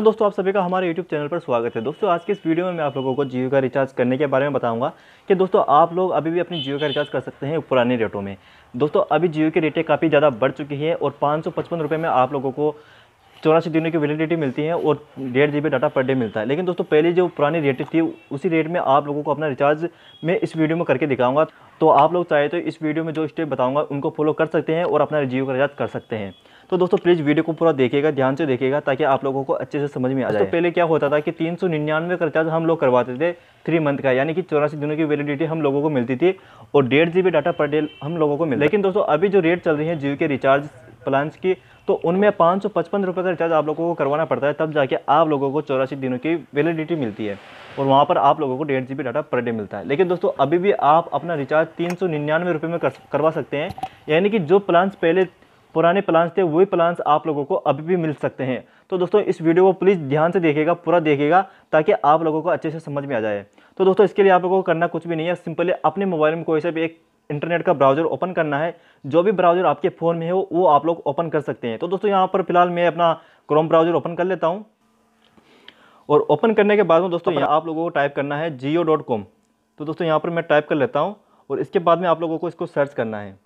तो दोस्तों आप सभी का हमारे YouTube चैनल पर स्वागत है दोस्तों आज के इस वीडियो में मैं आप लोगों को जियो का रिचार्ज करने के बारे में बताऊंगा कि दोस्तों आप लोग अभी भी अपनी जियो का रिचार्ज कर सकते हैं पुराने रेटों में दोस्तों अभी जियो की रेटें काफ़ी ज़्यादा बढ़ चुकी है और पाँच सौ में आप लोगों को चौरासी दिनों की वैलिडिटी मिलती है और डेढ़ जी डाटा पर डे मिलता है लेकिन दोस्तों पहले जो पुरानी रेट थी उसी रेट में आप लोगों को अपना रिचार्ज मैं इस वीडियो में करके दिखाऊंगा तो आप लोग चाहे तो इस वीडियो में जो स्टेप बताऊंगा उनको फॉलो कर सकते हैं और अपना जियो का रिचार्ज कर सकते हैं तो दोस्तों प्लीज़ वीडियो को पूरा देखिएगा ध्यान से देखिएगा ताकि आप लोगों को अच्छे से समझ में आ जाए तो पहले क्या होता था कि तीन सौ निन्यानवे का रिचार्ज हम लोग करवाते थे थ्री मंथ का यानी कि चौरासी दिनों की वैलिडिटी हम लोगों को मिलती थी और डेढ़ जी डाटा पर डे हम लोगों को मिलता लेकिन दोस्तों अभी जो रेट चल रही है जियो के रिचार्ज प्लान्स की तो उनमें पाँच सौ पचपन रुपये का रिचार्ज आप लोगों को करवाना पड़ता है तब जाके आप लोगों को चौरासी दिनों की वैलिडिटी मिलती है और वहाँ पर आप लोगों को डेढ़ जी डाटा पर डे मिलता है लेकिन दोस्तों अभी भी आप अपना रिचार्ज तीन सौ निन्यानवे रुपये में कर, करवा सकते हैं यानी कि जो प्लान्स पहले पुराने प्लान्स थे वही प्लान्स आप लोगों को अभी भी मिल सकते हैं तो दोस्तों इस वीडियो को प्लीज़ ध्यान से देखेगा पूरा देखेगा ताकि आप लोगों को अच्छे से समझ में आ जाए तो दोस्तों इसके लिए आप लोगों को करना कुछ भी नहीं है सिंपली अपने मोबाइल में कोई सा भी एक इंटरनेट का ब्राउजर ओपन करना है जो भी ब्राउजर आपके फ़ोन में हो वो आप लोग ओपन कर सकते हैं तो दोस्तों यहाँ पर फिलहाल मैं अपना क्रोम ब्राउजर ओपन कर लेता हूँ और ओपन करने के बाद में दोस्तों यहाँ आप लोगों को टाइप करना है जियो तो दोस्तों यहाँ पर मैं टाइप कर लेता हूँ और इसके बाद में आप लोगों को इसको सर्च करना है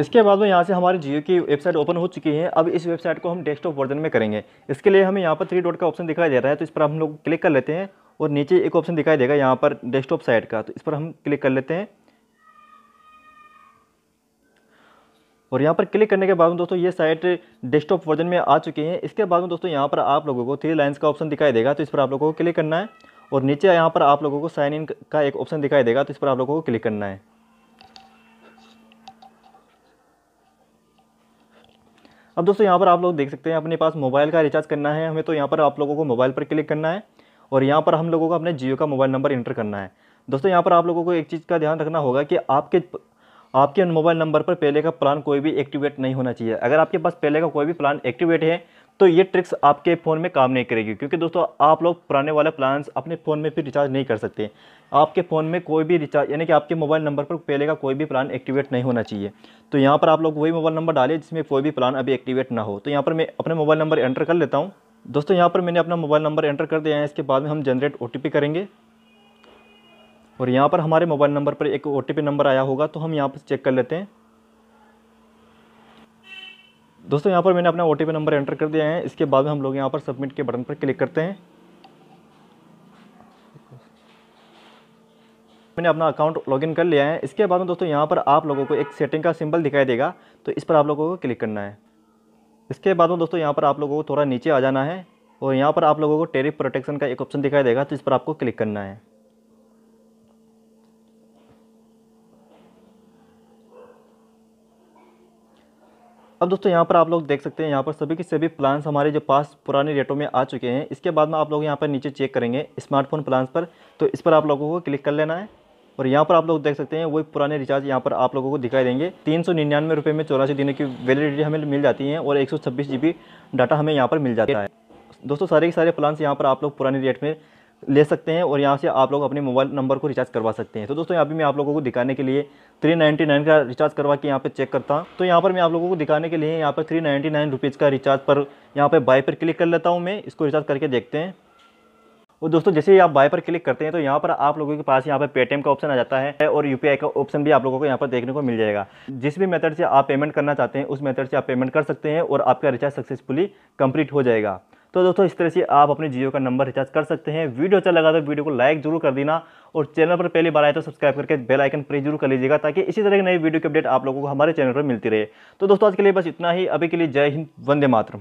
इसके बाद में यहाँ से हमारी जियो की वेबसाइट ओपन हो चुकी है अब इस वेबसाइट को हम डेस्कटॉप वर्जन में करेंगे इसके लिए हमें यहाँ पर थ्री डॉट का ऑप्शन दिखाई दे रहा है तो इस पर हम लोग क्लिक कर लेते हैं और नीचे एक ऑप्शन दिखाई देगा यहाँ पर डेस्कटॉप साइट का तो इस पर हम क्लिक कर लेते हैं और यहाँ पर क्लिक करने के बाद में दोस्तों ये साइट डेस्कटॉप वर्जन में आ चुकी है इसके बाद में दोस्तों यहाँ पर आप लोगों को थ्री लाइन्स का ऑप्शन दिखाई देगा तो इस पर आप लोगों को क्लिक करना है और नीचे यहाँ पर आप लोगों को साइन इन का एक ऑप्शन दिखाई देगा तो इस पर आप लोगों को क्लिक करना है अब दोस्तों यहाँ पर आप लोग देख सकते हैं अपने पास मोबाइल का रिचार्ज करना है हमें तो यहाँ पर आप लोगों को मोबाइल पर क्लिक करना है और यहाँ पर हम लोगों को अपने जियो का मोबाइल नंबर इंटर करना है दोस्तों यहाँ पर आप लोगों को एक चीज़ का ध्यान रखना होगा कि आपके आपके मोबाइल नंबर पर पहले का प्लान कोई भी एक्टिवेट नहीं होना चाहिए अगर आपके पास पहले का कोई भी प्लान एक्टिवेट है तो ये ट्रिक्स आपके फ़ोन में काम नहीं करेगी क्योंकि दोस्तों आप लोग पुराने वाले प्लान्स अपने फ़ोन में फिर रिचार्ज नहीं कर सकते आपके फ़ोन में कोई भी रिचार्ज यानी कि आपके मोबाइल नंबर पर पहले का कोई भी प्लान एक्टिवेट नहीं होना चाहिए तो यहाँ पर आप लोग वही मोबाइल नंबर डालें जिसमें कोई भी प्लान अभी एक्टिवेट ना हो तो यहाँ पर मैं अपने मोबाइल नंबर एंटर कर लेता हूँ दोस्तों यहाँ पर मैंने अपना मोबाइल नंबर एंटर कर दिया है इसके बाद में हम जनरेट ओ करेंगे और यहाँ पर हमारे मोबाइल नंबर पर एक ओ नंबर आया होगा तो हम यहाँ पर चेक कर लेते हैं दोस्तों यहाँ पर मैंने अपना ओ नंबर एंटर कर दिया है इसके बाद में हम लोग यहाँ पर सबमिट के बटन पर क्लिक करते हैं मैंने अपना अकाउंट लॉगिन कर लिया है इसके बाद में दोस्तों यहाँ पर आप लोगों को एक सेटिंग का सिंबल दिखाई देगा तो इस पर आप लोगों को क्लिक करना है इसके बाद में दोस्तों यहाँ पर आप लोगों को थोड़ा नीचे आ जाना है और यहाँ पर आप लोगों को टेरिफ प्रोटेक्शन का एक ऑप्शन दिखाई देगा तो इस पर आपको क्लिक करना है अब दोस्तों यहाँ पर आप लोग देख सकते हैं यहाँ पर सभी के सभी प्लान्स हमारे जो पास पुराने रेटों में आ चुके हैं इसके बाद में आप लोग यहाँ पर नीचे चेक करेंगे स्मार्टफोन प्लान्स पर तो इस पर आप लोगों को क्लिक कर लेना है और यहाँ पर आप लोग देख सकते हैं वही पुराने रिचार्ज यहाँ पर आप लोगों को दिखाई देंगे तीन सौ निन्यानवे रुपये में चौरासी दिनों की वैलिडिटी हमें मिल जाती है और एक सौ छब्बीस जी बी डाटा हमें यहाँ पर मिल जाता है दोस्तों सारे के सारे प्लान्स यहाँ पर आप लोग पुराने रेट में ले सकते हैं और यहाँ से आप लोग अपने मोबाइल नंबर को रिचार्ज करवा सकते हैं तो दोस्तों यहाँ भी मैं आप लोगों को दिखाने के लिए थ्री नाइन्टी नाइन का रिचार्ज करवा के यहाँ पे चेक करता हूँ तो यहाँ पर मैं आप लोगों को दिखाने के लिए यहाँ पर थ्री नाइन्टी नाइन रुपीज़ का रिचार्ज पर यहाँ पर बाई पर क्लिक कर लेता हूँ मैं इसको रिचार्ज करके देखते हैं और दोस्तों जैसे ही आप बाय पर क्लिक करते हैं तो यहाँ पर आप लोगों के पास यहाँ पर पेटीएम का ऑप्शन आ जाता है और यू का ऑप्शन भी आप लोगों को यहाँ पर देखने को मिल जाएगा जिस भी मेथड से आप पेमेंट करना चाहते हैं उस मेथड से आप पेमेंट कर सकते हैं और आपका रिचार्ज सक्सेसफुली कंप्लीट हो जाएगा तो दोस्तों इस तरह से आप अपने जियो का नंबर रिचार्ज कर सकते हैं वीडियो अच्छा लगा तो वीडियो को लाइक जरूर कर देना और चैनल पर पहली बार आए तो सब्सक्राइब करके बेल आइकन प्रेस जरूर कर लीजिएगा ताकि इसी तरह की नई वीडियो की अपडेट आप लोगों को हमारे चैनल पर मिलती रहे तो दोस्तों आज के लिए बस इतना ही अभी के लिए जय हिंद वंदे मातरम